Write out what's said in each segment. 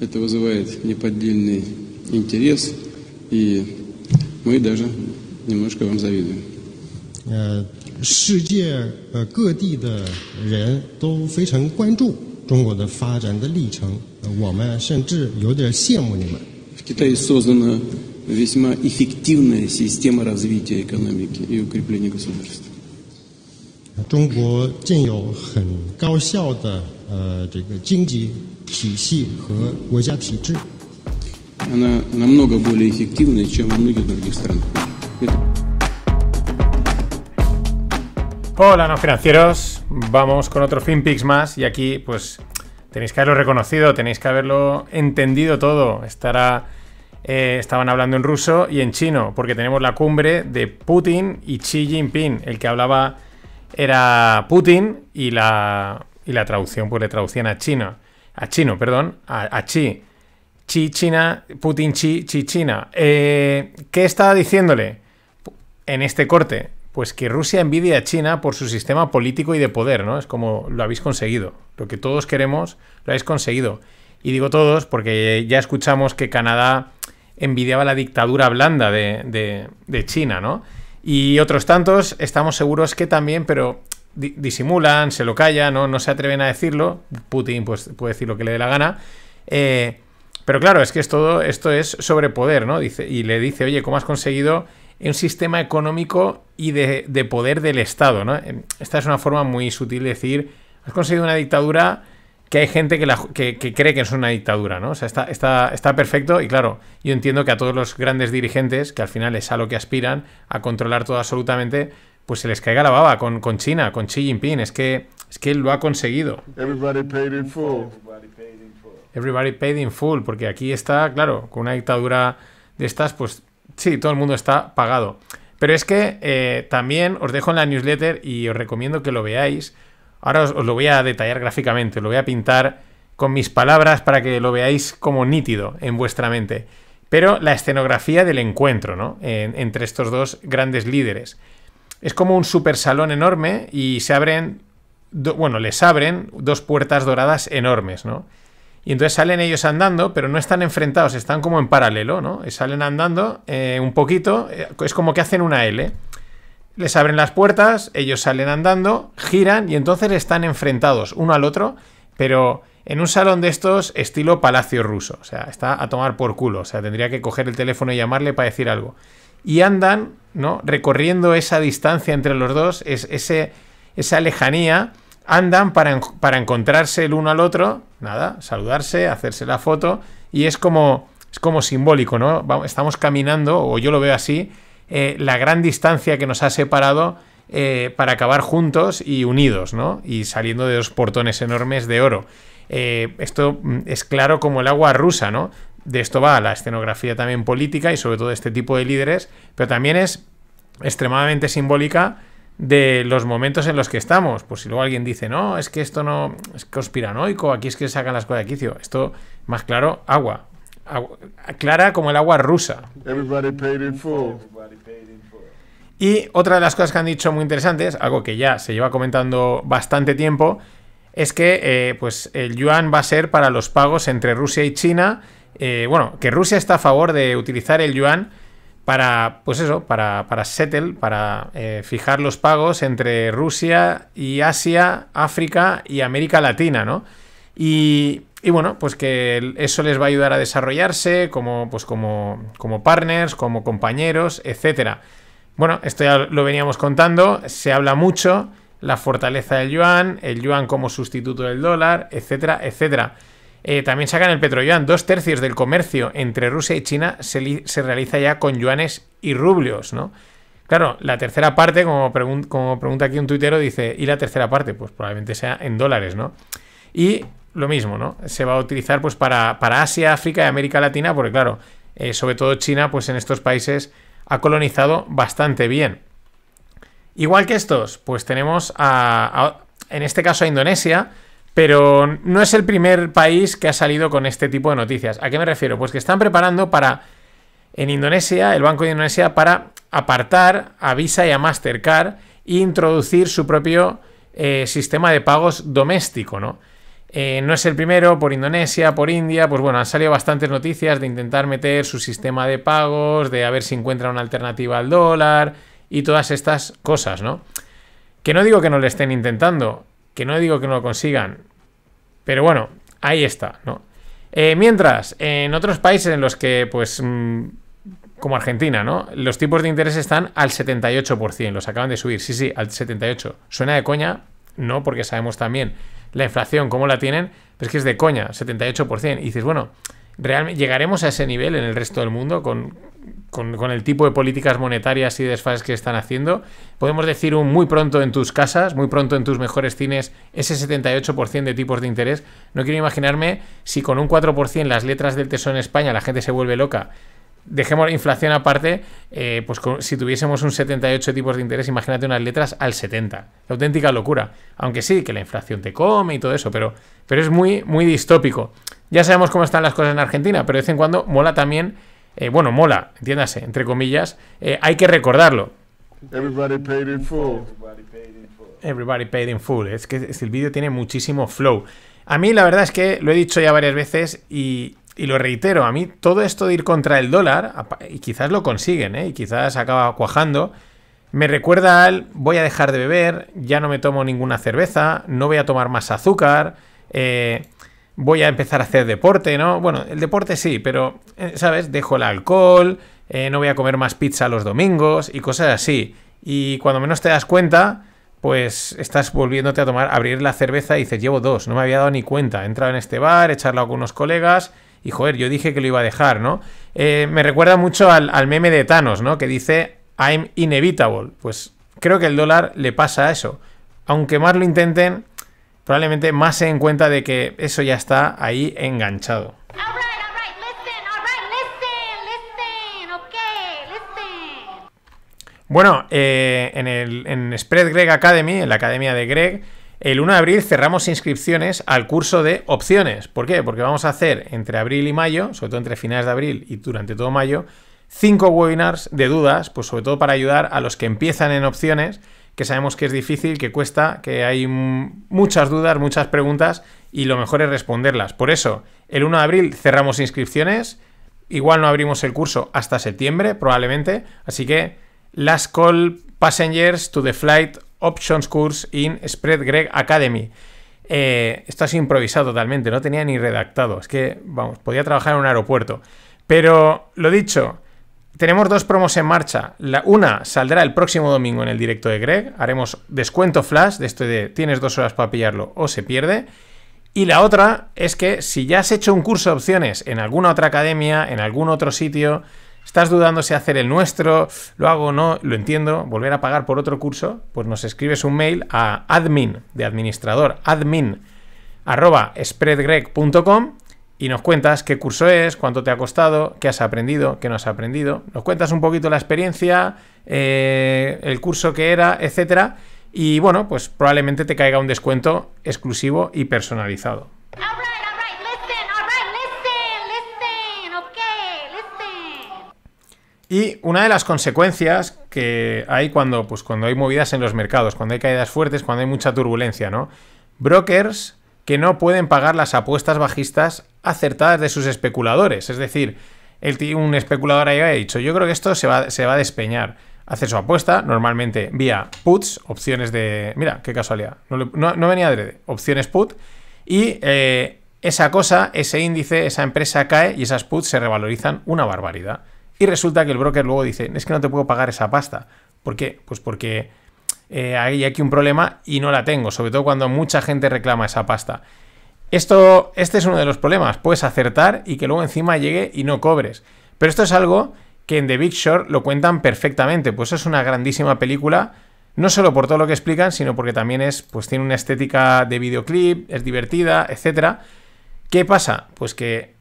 Это вызывает неподдельный интерес, и мы даже немножко вам завидуем. 世界呃各地的人都非常关注中国的发展的历程，我们甚至有点羡慕你们。В Китае создана весьма эффективная система развития экономики и укрепления государства. 中国建有很高效的呃这个经济 э, Hola, no financieros. Vamos con otro FinPix más y aquí, pues, tenéis que haberlo reconocido, tenéis que haberlo entendido todo. Estará, eh, estaban hablando en ruso y en chino, porque tenemos la cumbre de Putin y Xi Jinping. El que hablaba era Putin y la, y la traducción, pues le traducían a China a chino, perdón, a, chi, chi China, Putin chi, chi China. Eh, ¿Qué estaba diciéndole en este corte? Pues que Rusia envidia a China por su sistema político y de poder, ¿no? Es como lo habéis conseguido, lo que todos queremos lo habéis conseguido. Y digo todos porque ya escuchamos que Canadá envidiaba la dictadura blanda de China, ¿no? Y otros tantos, estamos seguros que también, pero disimulan, se lo callan, ¿no? no se atreven a decirlo. Putin pues, puede decir lo que le dé la gana. Eh, pero claro, es que es todo, esto es sobre poder, ¿no? Dice, y le dice, oye, ¿cómo has conseguido un sistema económico y de, poder del Estado, Esta es una forma muy sutil de decir, has conseguido una dictadura que hay gente que, que, cree que es una dictadura, ¿no? O sea, está, está, está, perfecto y claro, yo entiendo que a todos los grandes dirigentes, que al final es a lo que aspiran, a controlar todo absolutamente, pues se les caiga la baba con, China, con Xi Jinping. Es que, es que él lo ha conseguido. Everybody paid in full. Everybody paid in full, porque aquí está, claro, con una dictadura de estas, pues sí, todo el mundo está pagado. Pero es que eh, también os dejo en la newsletter y os recomiendo que lo veáis. Ahora os, lo voy a detallar gráficamente, lo voy a pintar con mis palabras para que lo veáis como nítido en vuestra mente. Pero la escenografía del encuentro, ¿no? entre estos dos grandes líderes. Es como un super salón enorme y se abren, bueno, les abren dos puertas doradas enormes, ¿no? Y entonces salen ellos andando, pero no están enfrentados, están como en paralelo, ¿no? Eh, salen andando eh, un poquito, eh, es como que hacen una L. Les abren las puertas, ellos salen andando, giran y entonces están enfrentados uno al otro, pero en un salón de estos estilo palacio ruso. O sea, está a tomar por culo. O sea, tendría que coger el teléfono y llamarle para decir algo y andan ¿no? recorriendo esa distancia entre los dos, es, ese, esa lejanía, andan para, encontrarse el uno al otro, nada, saludarse, hacerse la foto, y es como, es como simbólico, ¿no? estamos caminando, o yo lo veo así, eh, la gran distancia que nos ha separado eh, para acabar juntos y unidos, ¿no? Y saliendo de dos portones enormes de oro. Eh, esto mm, es claro como el agua rusa, ¿no? de esto va la escenografía también política y sobre todo este tipo de líderes, pero también es extremadamente simbólica de los momentos en los que estamos. Pues si luego alguien dice, no, es que esto no es conspiranoico, aquí es que sacan las cosas de quicio. Esto, más claro, agua. clara como el agua rusa. Y otra de las cosas que han dicho muy interesantes, algo que ya se lleva comentando bastante tiempo, es que eh, pues el yuan va a ser para los pagos entre Rusia y China eh, bueno, que Rusia está a favor de utilizar el yuan para, pues eso, para, para settle, para eh, fijar los pagos entre Rusia y Asia, África y América Latina, ¿no? Y, bueno, pues que eso les va a ayudar a desarrollarse como, pues como, partners, como compañeros, etc. Bueno, esto ya lo veníamos contando, se habla mucho, la fortaleza del yuan, el yuan como sustituto del dólar, etcétera, etcétera. Eh, también sacan el petroyuan. Dos tercios del comercio entre Rusia y China se, realiza ya con yuanes y rublios, ¿no? Claro, la tercera parte, como, pregunta aquí un tuitero, dice, ¿y la tercera parte? Pues probablemente sea en dólares, ¿no? Y lo mismo, ¿no? Se va a utilizar pues para, para Asia, África y América Latina, porque claro, eh, sobre todo China, pues en estos países ha colonizado bastante bien. Igual que estos, pues tenemos a en este caso a Indonesia, pero no es el primer país que ha salido con este tipo de noticias. ¿A qué me refiero? Pues que están preparando para, en Indonesia, el Banco de Indonesia, para apartar a Visa y a Mastercard e introducir su propio eh, sistema de pagos doméstico, ¿no? Eh, no es el primero por Indonesia, por India, pues bueno, han salido bastantes noticias de intentar meter su sistema de pagos, de a ver si encuentra una alternativa al dólar y todas estas cosas, ¿no? Que no digo que no le estén intentando, que no digo que no lo consigan. Pero bueno, ahí está, ¿no? Eh, mientras, en otros países en los que, pues, mm, como Argentina, ¿no? Los tipos de interés están al 78%, los acaban de subir, sí, sí, al 78%. Suena de coña, no, porque sabemos también la inflación, cómo la tienen, pero es que es de coña, 78%. Y dices, bueno, realmente llegaremos a ese nivel en el resto del mundo con, el tipo de políticas monetarias y desfases que están haciendo. Podemos decir un muy pronto en tus casas, muy pronto en tus mejores cines, ese 78% de tipos de interés. No quiero imaginarme si con un 4% las letras del Tesoro en España la gente se vuelve loca. Dejemos la inflación aparte, eh, pues si tuviésemos un 78 tipos de interés, imagínate unas letras al 70. Auténtica locura. Aunque sí, que la inflación te come y todo eso, pero, pero es muy, muy distópico. Ya sabemos cómo están las cosas en Argentina, pero de vez en cuando mola también, eh, bueno, mola, entiéndase, entre comillas, eh, hay que recordarlo. Everybody paid in full. Everybody paid in full. Es que el vídeo tiene muchísimo flow. A mí la verdad es que lo he dicho ya varias veces y, lo reitero, a mí todo esto de ir contra el dólar, y quizás lo consiguen, eh, y quizás acaba cuajando, me recuerda al voy a dejar de beber, ya no me tomo ninguna cerveza, no voy a tomar más azúcar, eh, voy a empezar a hacer deporte, ¿no? Bueno, el deporte sí, pero, eh, ¿sabes? Dejo el alcohol, eh, no voy a comer más pizza los domingos y cosas así. Y cuando menos te das cuenta, pues estás volviéndote a tomar, abrir la cerveza y dices, llevo dos, no me había dado ni cuenta. He entrado en este bar, he charlado con unos colegas y, joder, yo dije que lo iba a dejar, ¿no? Eh, me recuerda mucho al, al meme de Thanos, ¿no? Que dice, I'm inevitable. Pues creo que el dólar le pasa a eso. Aunque más lo intenten, probablemente más se den cuenta de que eso ya está ahí enganchado. Bueno, en, en Spread Greg Academy, en la academia de Greg, el 1 de abril cerramos inscripciones al curso de opciones. ¿Por qué? Porque vamos a hacer entre abril y mayo, sobre todo entre finales de abril y durante todo mayo, cinco webinars de dudas, pues sobre todo para ayudar a los que empiezan en opciones que sabemos que es difícil, que cuesta, que hay muchas dudas, muchas preguntas y lo mejor es responderlas. Por eso, el 1 de abril cerramos inscripciones, igual no abrimos el curso hasta septiembre probablemente, así que last call passengers to the flight options course in Spread Greg Academy. Eh, esto es improvisado totalmente, no tenía ni redactado. Es que, vamos, podía trabajar en un aeropuerto. Pero, lo dicho, tenemos dos promos en marcha. La, una saldrá el próximo domingo en el directo de Greg. Haremos descuento flash de esto de tienes dos horas para pillarlo o se pierde. Y la otra es que si ya has hecho un curso de opciones en alguna otra academia, en algún otro sitio, estás dudando si hacer el nuestro, lo hago o no, lo entiendo, volver a pagar por otro curso, pues nos escribes un mail a admin, de administrador, admin, arroba spreadgreg.com y nos cuentas qué curso es, cuánto te ha costado, qué has aprendido, qué no has aprendido. Nos cuentas un poquito la experiencia, eh, el curso que era, etcétera. Y bueno, pues probablemente te caiga un descuento exclusivo y personalizado. Y una de las consecuencias que hay cuando, pues cuando hay movidas en los mercados, cuando hay caídas fuertes, cuando hay mucha turbulencia, ¿no? Brokers que no pueden pagar las apuestas bajistas acertadas de sus especuladores. Es decir, el un especulador ahí ha dicho, yo creo que esto se va, a despeñar. Hace su apuesta, normalmente vía puts, opciones de... Mira, qué casualidad. No, venía adrede. Opciones put. Y eh, esa cosa, ese índice, esa empresa cae y esas puts se revalorizan una barbaridad. Y resulta que el broker luego dice, es que no te puedo pagar esa pasta. ¿Por qué? Pues porque eh, hay aquí un problema y no la tengo, sobre todo cuando mucha gente reclama esa pasta. Esto, este es uno de los problemas, puedes acertar y que luego encima llegue y no cobres. Pero esto es algo que en The Big Short lo cuentan perfectamente, pues es una grandísima película, no solo por todo lo que explican, sino porque también es, pues tiene una estética de videoclip, es divertida, etc. ¿Qué pasa? Pues que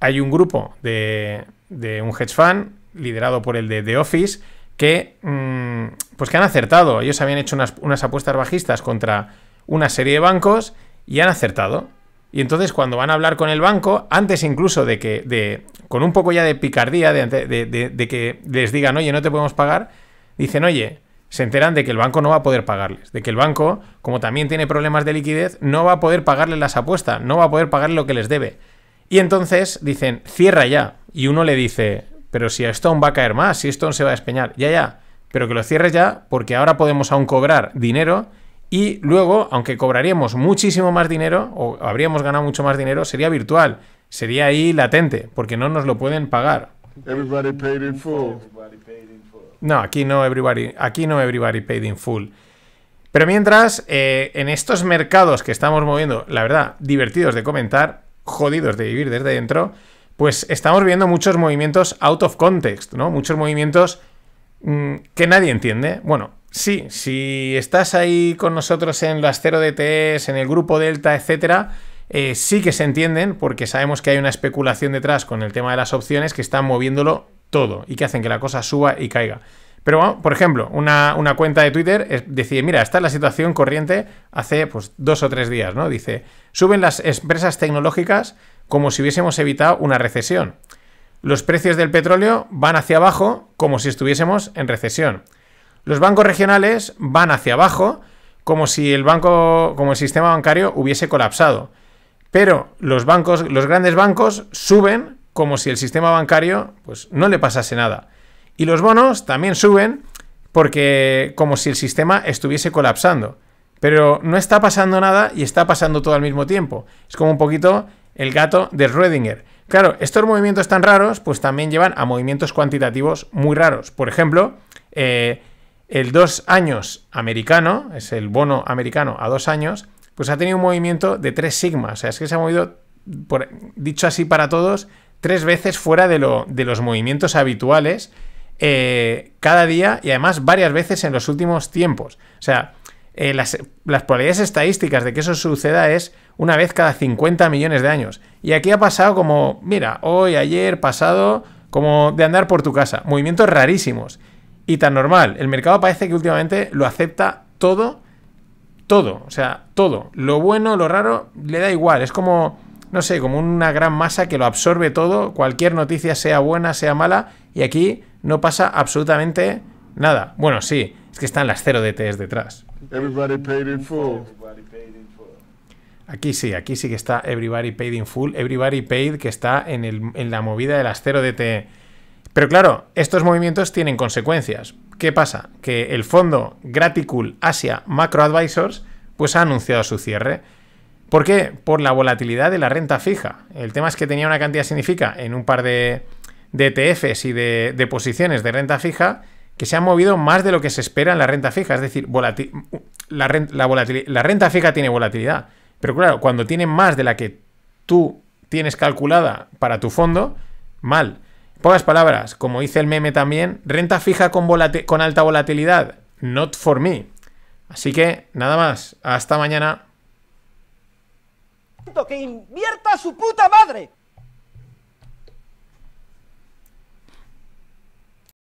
hay un grupo de, de un hedge fund liderado por el de The Office que mm, pues que han acertado. Ellos habían hecho unas, apuestas bajistas contra una serie de bancos y han acertado. Y entonces cuando van a hablar con el banco, antes incluso de que, de, con un poco ya de picardía, de, que les digan, oye, no te podemos pagar, dicen, oye, se enteran de que el banco no va a poder pagarles, de que el banco, como también tiene problemas de liquidez, no va a poder pagarles las apuestas, no va a poder pagarle lo que les debe. Y entonces dicen, cierra ya. Y uno le dice, pero si a Stone va a caer más, si Stone se va a despeñar, ya, ya, pero que lo cierres ya porque ahora podemos aún cobrar dinero y luego, aunque cobraríamos muchísimo más dinero o habríamos ganado mucho más dinero, sería virtual, sería ahí latente, porque no nos lo pueden pagar. Everybody paid in full. No, aquí no everybody, aquí no everybody paid in full. Pero mientras, eh, en estos mercados que estamos moviendo, la verdad, divertidos de comentar, jodidos de vivir desde dentro, pues estamos viendo muchos movimientos out of context, ¿no? Muchos movimientos Mm, que nadie entiende. Bueno, sí, si estás ahí con nosotros en las 0 DTs, en el grupo Delta, etcétera, eh, sí que se entienden porque sabemos que hay una especulación detrás con el tema de las opciones que están moviéndolo todo y que hacen que la cosa suba y caiga. Pero, bueno, por ejemplo, una, cuenta de Twitter eh, decide, mira, esta es la situación corriente hace pues, dos o tres días, ¿no? Dice, suben las empresas tecnológicas como si hubiésemos evitado una recesión. Los precios del petróleo van hacia abajo como si estuviésemos en recesión. Los bancos regionales van hacia abajo como si el banco, como el sistema bancario hubiese colapsado. Pero los bancos, los grandes bancos suben como si el sistema bancario pues no le pasase nada. Y los bonos también suben porque como si el sistema estuviese colapsando. Pero no está pasando nada y está pasando todo al mismo tiempo. Es como un poquito el gato de Schrödinger. Claro, estos movimientos tan raros, pues también llevan a movimientos cuantitativos muy raros. Por ejemplo, eh, el dos años americano, es el bono americano a dos años, pues ha tenido un movimiento de tres sigmas. O sea, es que se ha movido, dicho así para todos, tres veces fuera de, los movimientos habituales eh, cada día y además varias veces en los últimos tiempos. O sea, eh, las probabilidades estadísticas de que eso suceda es una vez cada 50 millones de años. Y aquí ha pasado como, mira, hoy, ayer, pasado, como de andar por tu casa. Movimientos rarísimos. Y tan normal. El mercado parece que últimamente lo acepta todo. Todo. O sea, todo. Lo bueno, lo raro, le da igual. Es como, no sé, como una gran masa que lo absorbe todo. Cualquier noticia, sea buena, sea mala. Y aquí no pasa absolutamente nada. Bueno, sí. Es que están las cero DTs detrás. Everybody paid in full. Aquí sí, aquí sí que está Everybody Paid in Full, Everybody Paid que está en, la movida del acero 0 e. Pero claro, estos movimientos tienen consecuencias. ¿Qué pasa? Que el fondo Graticool Asia Macro Advisors pues ha anunciado su cierre. ¿Por qué? Por la volatilidad de la renta fija. El tema es que tenía una cantidad significativa en un par de, ETFs y de, posiciones de renta fija que se han movido más de lo que se espera en la renta fija. Es decir, la renta fija tiene volatilidad. Pero claro, cuando tienen más de la que tú tienes calculada para tu fondo, mal. En pocas palabras, como dice el meme también, renta fija con, con alta volatilidad, not for me. Así que nada más, hasta mañana. Que invierta su puta madre.